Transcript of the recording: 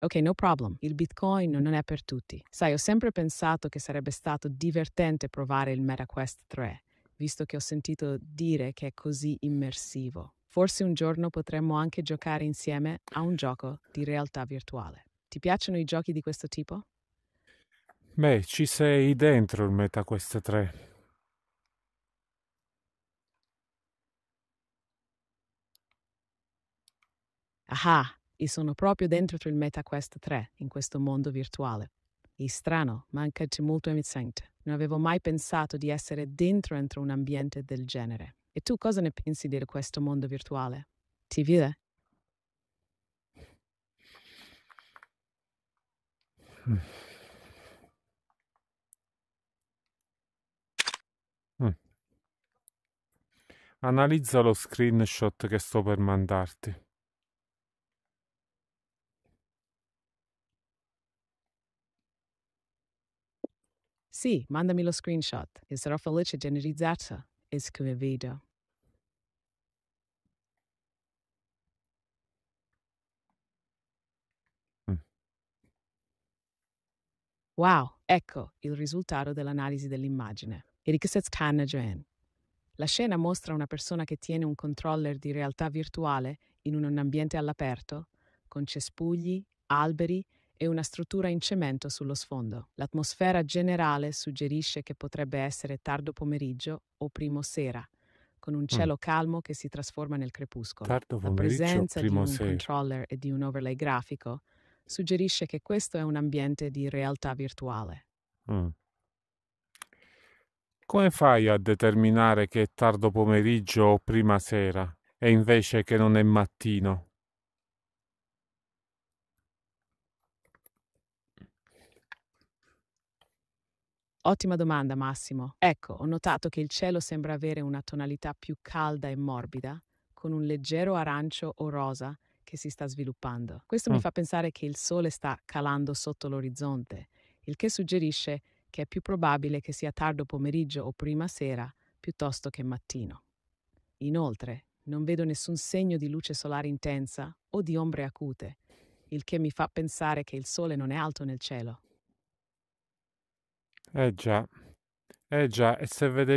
Ok, no problem, il Bitcoin non è per tutti. Sai, ho sempre pensato che sarebbe stato divertente provare il MetaQuest 3, visto che ho sentito dire che è così immersivo. Forse un giorno potremmo anche giocare insieme a un gioco di realtà virtuale. Ti piacciono i giochi di questo tipo? Beh, ci sei dentro il MetaQuest 3. Ah, e sono proprio dentro il MetaQuest 3, in questo mondo virtuale. È strano, ma anche molto emizzente. Non avevo mai pensato di essere dentro entro un ambiente del genere. E tu cosa ne pensi di questo mondo virtuale? Ti vede? Mm. Mm. Analizza lo screenshot che sto per mandarti. Sì, mandami lo screenshot e sarò felice di analizzarla e scriverlo. Mm. Wow, ecco il risultato dell'analisi dell'immagine. E che La scena mostra una persona che tiene un controller di realtà virtuale in un ambiente all'aperto, con cespugli, alberi e una struttura in cemento sullo sfondo. L'atmosfera generale suggerisce che potrebbe essere tardo pomeriggio o primo sera, con un mm. cielo mm. calmo che si trasforma nel crepuscolo. Tardo La presenza di un sera. controller e di un overlay grafico suggerisce che questo è un ambiente di realtà virtuale. Mm. Come fai a determinare che è tardo pomeriggio o prima sera e invece che non è mattino? Ottima domanda, Massimo. Ecco, ho notato che il cielo sembra avere una tonalità più calda e morbida, con un leggero arancio o rosa che si sta sviluppando. Questo mm. mi fa pensare che il sole sta calando sotto l'orizzonte, il che suggerisce che è più probabile che sia tardo pomeriggio o prima sera piuttosto che mattino. Inoltre, non vedo nessun segno di luce solare intensa o di ombre acute, il che mi fa pensare che il sole non è alto nel cielo. Eh già, eh già, e se vedete.